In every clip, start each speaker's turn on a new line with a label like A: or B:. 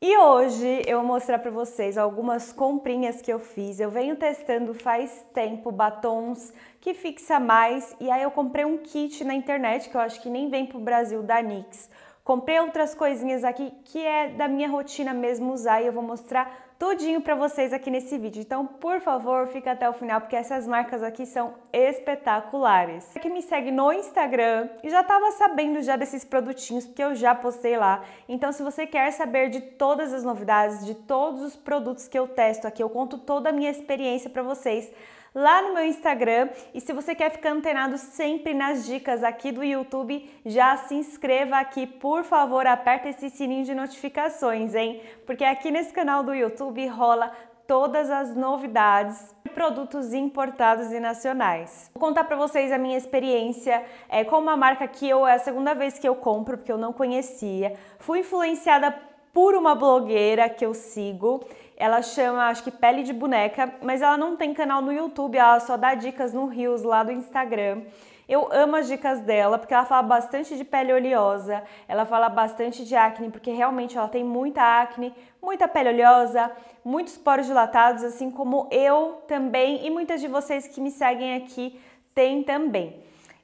A: E hoje eu vou mostrar para vocês algumas comprinhas que eu fiz. Eu venho testando faz tempo batons que fixa mais e aí eu comprei um kit na internet que eu acho que nem vem pro Brasil da NYX Comprei outras coisinhas aqui que é da minha rotina mesmo usar e eu vou mostrar tudinho para vocês aqui nesse vídeo. Então, por favor, fica até o final porque essas marcas aqui são espetaculares. Você que me segue no Instagram e já estava sabendo já desses produtinhos porque eu já postei lá. Então, se você quer saber de todas as novidades, de todos os produtos que eu testo aqui, eu conto toda a minha experiência para vocês lá no meu Instagram. E se você quer ficar antenado sempre nas dicas aqui do YouTube, já se inscreva aqui, por favor, aperta esse sininho de notificações, hein? Porque aqui nesse canal do YouTube rola todas as novidades e produtos importados e nacionais. Vou contar para vocês a minha experiência é, com uma marca que eu é a segunda vez que eu compro porque eu não conhecia. Fui influenciada por uma blogueira que eu sigo ela chama, acho que Pele de Boneca, mas ela não tem canal no YouTube, ela só dá dicas no Rios lá do Instagram. Eu amo as dicas dela, porque ela fala bastante de pele oleosa, ela fala bastante de acne, porque realmente ela tem muita acne, muita pele oleosa, muitos poros dilatados, assim como eu também e muitas de vocês que me seguem aqui têm também.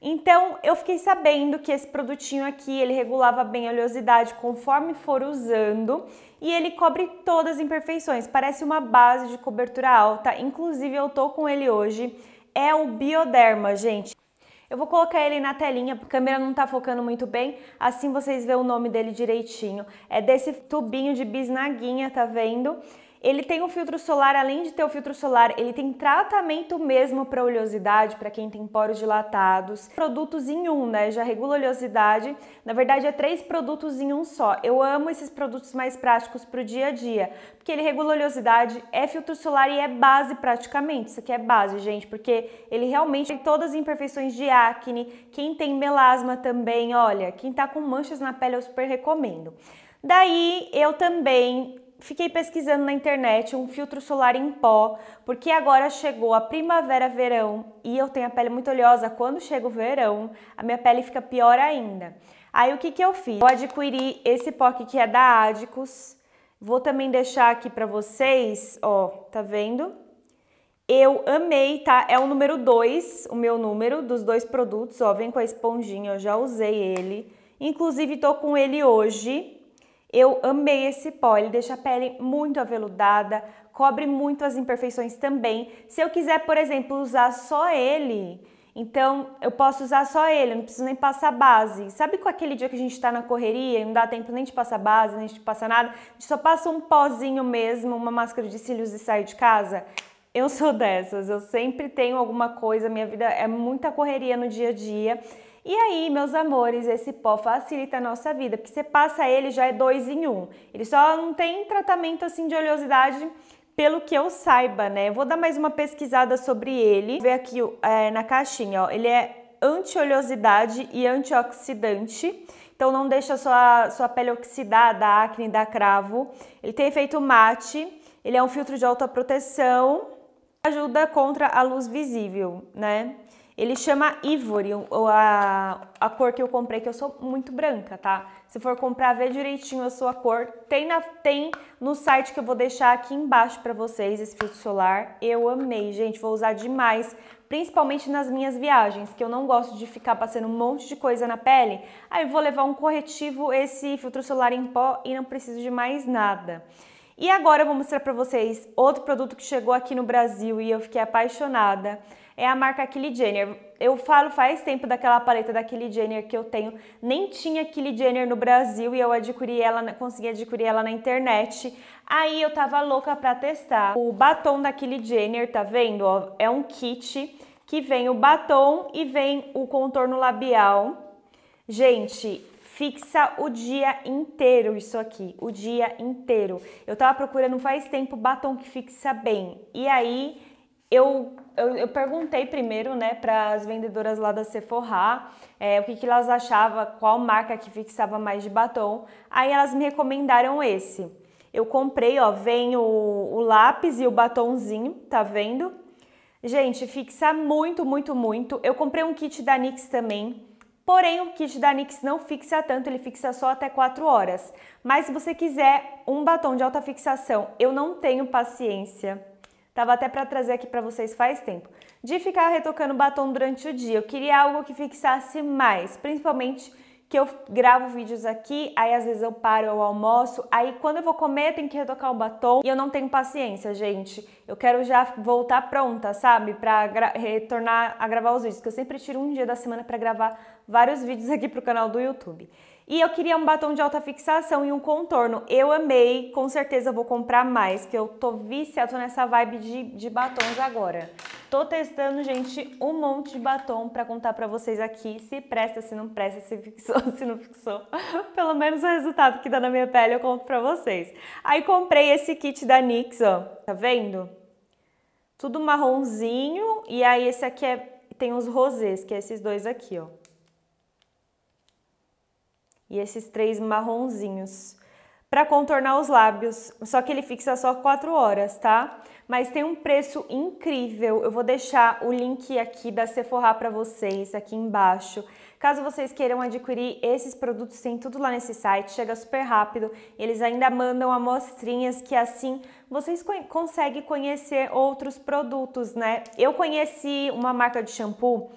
A: Então eu fiquei sabendo que esse produtinho aqui ele regulava bem a oleosidade conforme for usando e ele cobre todas as imperfeições. Parece uma base de cobertura alta, inclusive eu tô com ele hoje. É o Bioderma, gente. Eu vou colocar ele na telinha, a câmera não tá focando muito bem, assim vocês vê o nome dele direitinho. É desse tubinho de bisnaguinha, tá vendo? Ele tem um filtro solar, além de ter o filtro solar, ele tem tratamento mesmo para oleosidade, para quem tem poros dilatados. Produtos em um, né? Já regula oleosidade. Na verdade, é três produtos em um só. Eu amo esses produtos mais práticos para o dia a dia, porque ele regula oleosidade, é filtro solar e é base praticamente. Isso aqui é base, gente, porque ele realmente tem todas as imperfeições de acne. Quem tem melasma também, olha, quem tá com manchas na pele eu super recomendo. Daí eu também Fiquei pesquisando na internet um filtro solar em pó, porque agora chegou a primavera, verão e eu tenho a pele muito oleosa. Quando chega o verão, a minha pele fica pior ainda. Aí o que, que eu fiz? Eu adquiri esse pó aqui que é da Adicus. Vou também deixar aqui pra vocês, ó, tá vendo? Eu amei, tá? É o número 2, o meu número dos dois produtos, ó, vem com a esponjinha, eu já usei ele. Inclusive tô com ele hoje eu amei esse pó, ele deixa a pele muito aveludada, cobre muito as imperfeições também. Se eu quiser, por exemplo, usar só ele, então eu posso usar só ele, não preciso nem passar base. Sabe com aquele dia que a gente está na correria e não dá tempo nem de passar base, nem de passar nada? A gente só passa um pozinho mesmo, uma máscara de cílios e sai de casa? Eu sou dessas, eu sempre tenho alguma coisa, minha vida é muita correria no dia a dia. E aí, meus amores, esse pó facilita a nossa vida, porque você passa ele já é dois em um. Ele só não tem tratamento assim de oleosidade pelo que eu saiba, né? Vou dar mais uma pesquisada sobre ele. Vê aqui é, na caixinha, ó. Ele é anti-oleosidade e antioxidante. Então não deixa sua, sua pele oxidada, acne, da cravo. Ele tem efeito mate, ele é um filtro de alta proteção, ajuda contra a luz visível, né? Ele chama Ivory, a, a cor que eu comprei, que eu sou muito branca, tá? Se for comprar, vê direitinho a sua cor. Tem, na, tem no site que eu vou deixar aqui embaixo pra vocês esse filtro solar. Eu amei, gente, vou usar demais, principalmente nas minhas viagens, que eu não gosto de ficar passando um monte de coisa na pele. Aí vou levar um corretivo, esse filtro solar em pó e não preciso de mais nada. E agora eu vou mostrar pra vocês outro produto que chegou aqui no Brasil e eu fiquei apaixonada é a marca Kylie Jenner. Eu falo faz tempo daquela paleta da Kylie Jenner que eu tenho. Nem tinha Kylie Jenner no Brasil e eu adquiri ela, consegui adquirir ela na internet. Aí eu tava louca pra testar. O batom da Kylie Jenner, tá vendo? é um kit que vem o batom e vem o contorno labial. Gente, fixa o dia inteiro isso aqui, o dia inteiro. Eu tava procurando faz tempo batom que fixa bem. E aí eu, eu, eu, perguntei primeiro né, para as vendedoras lá da Sephora é, o que, que elas achavam, qual marca que fixava mais de batom. Aí elas me recomendaram esse. Eu comprei, ó, vem o, o lápis e o batonzinho, tá vendo? Gente, fixa muito, muito, muito. Eu comprei um kit da NYX também, Porém, o kit da NYX não fixa tanto, ele fixa só até 4 horas. Mas se você quiser um batom de alta fixação, eu não tenho paciência Tava até para trazer aqui para vocês faz tempo. De ficar retocando batom durante o dia, eu queria algo que fixasse mais, principalmente que eu gravo vídeos aqui, aí às vezes eu paro, eu almoço, aí quando eu vou comer tem que retocar o batom e eu não tenho paciência, gente. Eu quero já voltar pronta, sabe? Pra retornar a gravar os vídeos, que eu sempre tiro um dia da semana para gravar vários vídeos aqui pro canal do YouTube. E eu queria um batom de alta fixação e um contorno. Eu amei, com certeza vou comprar mais, que eu tô viciada, tô nessa vibe de, de batons agora. Tô testando, gente, um monte de batom pra contar pra vocês aqui se presta, se não presta, se fixou, se não fixou. Pelo menos o resultado que dá na minha pele eu conto pra vocês. Aí comprei esse kit da NYX, ó, tá vendo? Tudo marronzinho e aí esse aqui é, tem os rosés, que é esses dois aqui, ó e esses três marronzinhos para contornar os lábios, só que ele fixa só 4 horas, tá? Mas tem um preço incrível. Eu vou deixar o link aqui da Sephora para vocês aqui embaixo. Caso vocês queiram adquirir esses produtos, tem tudo lá nesse site, chega super rápido. Eles ainda mandam amostrinhas que assim vocês co conseguem conhecer outros produtos, né? Eu conheci uma marca de shampoo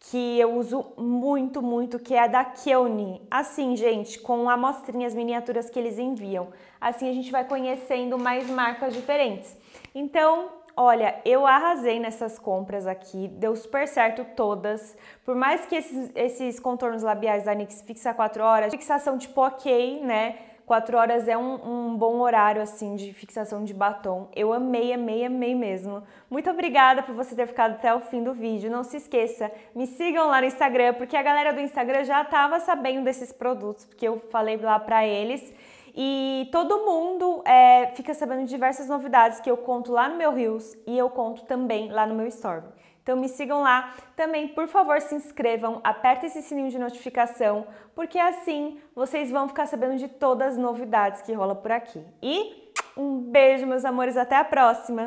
A: que eu uso muito, muito, que é a da Keone. Assim, gente, com amostrinhas, miniaturas que eles enviam. Assim a gente vai conhecendo mais marcas diferentes. Então, olha, eu arrasei nessas compras aqui, deu super certo todas. Por mais que esses, esses contornos labiais da NYX fixa 4 horas, fixação tipo ok, né? 4 horas é um, um, bom horário, assim, de fixação de batom. Eu amei, amei, amei mesmo. Muito obrigada por você ter ficado até o fim do vídeo. Não se esqueça, me sigam lá no Instagram, porque a galera do Instagram já estava sabendo desses produtos, porque eu falei lá para eles. E todo mundo é, fica sabendo de diversas novidades que eu conto lá no meu Reels e eu conto também lá no meu Story. Então me sigam lá. Também, por favor, se inscrevam, apertem esse sininho de notificação, porque assim vocês vão ficar sabendo de todas as novidades que rola por aqui. E um beijo, meus amores, até a próxima!